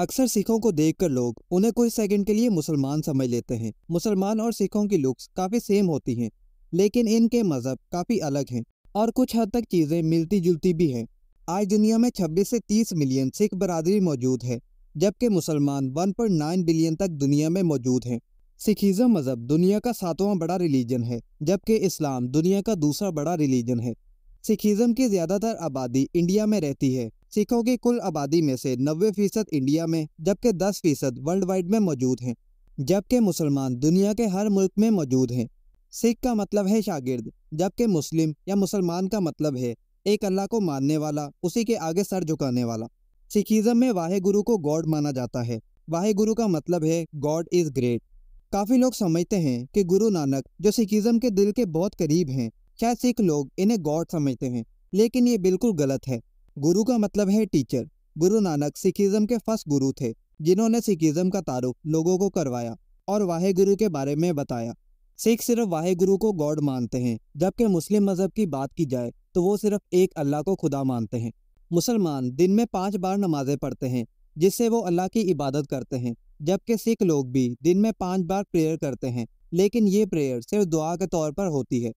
अक्सर सिखों को देखकर लोग उन्हें कुछ सेकंड के लिए मुसलमान समझ लेते हैं मुसलमान और सिखों की लुक्स काफ़ी सेम होती हैं लेकिन इनके मज़हब काफ़ी अलग हैं और कुछ हद तक चीज़ें मिलती जुलती भी हैं आज दुनिया में 26 से 30 मिलियन सिख बरदरी मौजूद है जबकि मुसलमान 1.9 बिलियन तक दुनिया में मौजूद हैं सिखिज़म मज़हब दुनिया का सातवां बड़ा रिलीजन है जबकि इस्लाम दुनिया का दूसरा बड़ा रिलीजन है सिखिज़म की ज़्यादातर आबादी इंडिया में रहती है सिखों की कुल आबादी में से 90 फीसद इंडिया में जबकि 10 फीसद वर्ल्ड वाइड में मौजूद हैं जबकि मुसलमान दुनिया के हर मुल्क में मौजूद हैं सिख का मतलब है शागिर्द जबकि मुस्लिम या मुसलमान का मतलब है एक अल्लाह को मानने वाला उसी के आगे सर झुकाने वाला सिखिज्म में वाहे गुरु को गॉड माना जाता है वाहे गुरु का मतलब है गॉड इज़ ग्रेट काफ़ी लोग समझते हैं कि गुरु नानक जो सिखिज्म के दिल के बहुत करीब हैं शायद सिख लोग इन्हें गॉड समझते हैं लेकिन ये बिल्कुल गलत है गुरु का मतलब है टीचर गुरु नानक सिखिज्म के फर्स्ट गुरु थे जिन्होंने सिखिज्म का तारुफ लोगों को करवाया और वाहे गुरु के बारे में बताया सिख सिर्फ वाहे गुरु को गॉड मानते हैं जबकि मुस्लिम मजहब की बात की जाए तो वो सिर्फ एक अल्लाह को खुदा मानते हैं मुसलमान दिन में पाँच बार नमाजें पढ़ते हैं जिससे वो अल्लाह की इबादत करते हैं जबकि सिख लोग भी दिन में पाँच बार प्रेयर करते हैं लेकिन ये प्रेयर सिर्फ दुआ के तौर पर होती है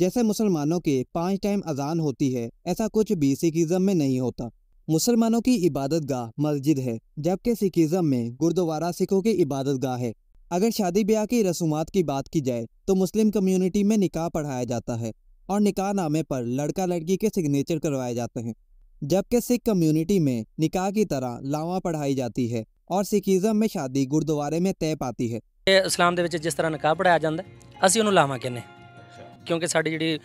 जैसे मुसलमानों के पाँच टाइम अजान होती है ऐसा कुछ भी सिखिज्म में नहीं होता मुसलमानों की इबादत गाह मस्जिद है जबकि सिखिज्म में गुरुद्वारा सिखों की इबादत गाह है अगर शादी ब्याह की रसूमात की बात की जाए तो मुस्लिम कम्युनिटी में निकाह पढ़ाया जाता है और निकाह नामे पर लड़का लड़की के सिग्नेचर करवाए जाते हैं जबकि सिख कम्युनिटी में निकाह की तरह लावा पढ़ाई जाती है और सिखिज्म में शादी गुरुद्वारे में तय पाती है इस्लाम जिस तरह निकाह पढ़ाया जाता है असं उन्होंने ਉਹਨੂੰ कहने क्योंकि साड़ी जी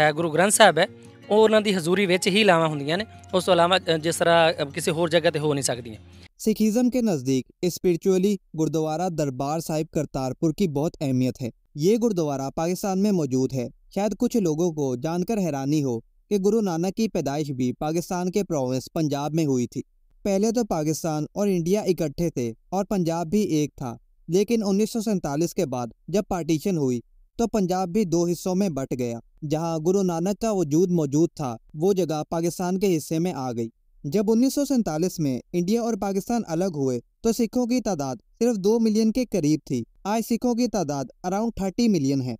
है गुरु ग्रंथ साहब है वो उन्होंने हजूरी में ही ਹੀ ਲਾਵਾਂ ने उस अलावा जिस तरह किसी होर जगह पर हो नहीं सकती सिखिज्म के नज़दीक स्पिरिचुअली गुरुद्वारा दरबार साहिब करतारपुर की बहुत अहमियत है ये गुरुद्वारा पाकिस्तान में मौजूद है शायद कुछ लोगों को जानकर हैरानी हो कि गुरु नानक की पैदाइश भी पाकिस्तान के प्रोविंस पंजाब में हुई थी पहले तो पाकिस्तान और इंडिया इकट्ठे थे और पंजाब भी एक था लेकिन उन्नीस के बाद जब पार्टीशन हुई तो पंजाब भी दो हिस्सों में बट गया जहां गुरु नानक का वजूद मौजूद था वो जगह पाकिस्तान के हिस्से में आ गई जब उन्नीस में इंडिया और पाकिस्तान अलग हुए तो सिखों की तादाद सिर्फ दो मिलियन के करीब थी आज सिखों की तादाद अराउंड थर्टी मिलियन है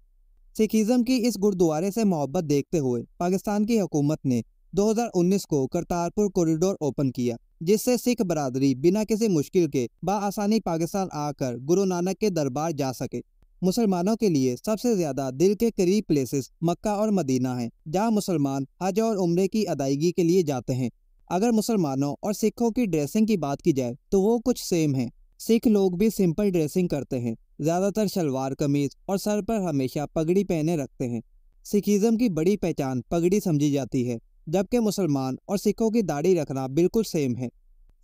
सिखिज़म की इस गुरुद्वारे से मोहब्बत देखते हुए पाकिस्तान की हुकूमत ने 2019 को करतारपुर कॉरिडोर ओपन किया जिससे सिख बरादरी बिना किसी मुश्किल के बासानी पाकिस्तान आकर गुरु नानक के दरबार जा सके मुसलमानों के लिए सबसे ज्यादा दिल के करीब प्लेसेस मक्का और मदीना हैं जहां मुसलमान हज और उम्र की अदायगी के लिए जाते हैं अगर मुसलमानों और सिखों की ड्रेसिंग की बात की जाए तो वो कुछ सेम है सिख लोग भी सिंपल ड्रेसिंग करते हैं ज़्यादातर शलवार कमीज और सर पर हमेशा पगड़ी पहने रखते हैं सिखिज़म की बड़ी पहचान पगड़ी समझी जाती है जबकि मुसलमान और सिखों की दाढ़ी रखना बिल्कुल सेम है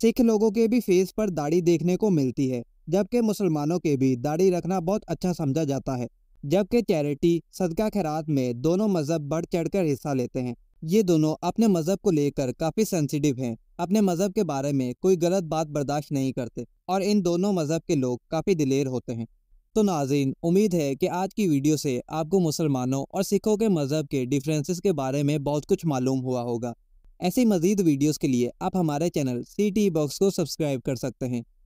सिख लोगों के भी फेस पर दाढ़ी देखने को मिलती है जबकि मुसलमानों के भी दाढ़ी रखना बहुत अच्छा समझा जाता है जबकि चैरिटी सदका खैरात में दोनों मजहब बढ़ चढ़कर हिस्सा लेते हैं ये दोनों अपने मजहब को लेकर काफ़ी सेंसिटिव हैं अपने मजहब के बारे में कोई गलत बात बर्दाश्त नहीं करते और इन दोनों मजहब के लोग काफ़ी दिलेर होते हैं तो नाजीन उम्मीद है कि आज की वीडियो से आपको मुसलमानों और सिखों के मज़हब के डिफरेंसेस के बारे में बहुत कुछ मालूम हुआ होगा ऐसी मज़ीद वीडियोस के लिए आप हमारे चैनल सी टी बॉक्स को सब्सक्राइब कर सकते हैं